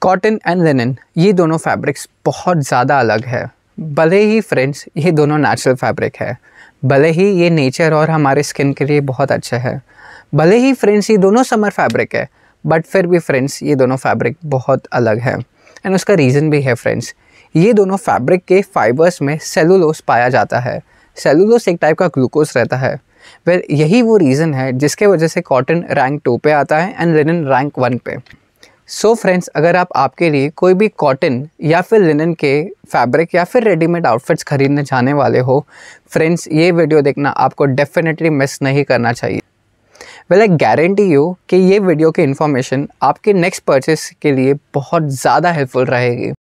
cotton and linen ये दोनों fabrics बहुत ज़्यादा अलग है भले ही फ्रेंड्स ये दोनों नेचुरल फैब्रिक है भले ही ये नेचर और हमारे स्किन के लिए बहुत अच्छा है भले ही फ्रेंड्स ये दोनों समर फैब्रिक है बट फिर भी फ्रेंड्स ये दोनों फैब्रिक बहुत अलग है एंड उसका रीज़न भी है फ्रेंड्स ये दोनों फैब्रिक के फाइबर्स में सेलुलोस पाया जाता है सेलुलोस एक टाइप का ग्लूकोज रहता है वेल यही वो रीज़न है जिसके वजह से कॉटन रैंक टू पे आता है एंड लिनन रैंक वन पे सो so फ्रेंड्स अगर आप आपके लिए कोई भी कॉटन या फिर लिनन के फैब्रिक या फिर रेडीमेड आउटफिट्स खरीदने जाने वाले हो फ्रेंड्स ये वीडियो देखना आपको डेफिनेटली मिस नहीं करना चाहिए वेल आई गारंटी यू कि ये वीडियो की इन्फॉर्मेशन आपके नेक्स्ट परचेस के लिए बहुत ज़्यादा हेल्पफुल रहेगी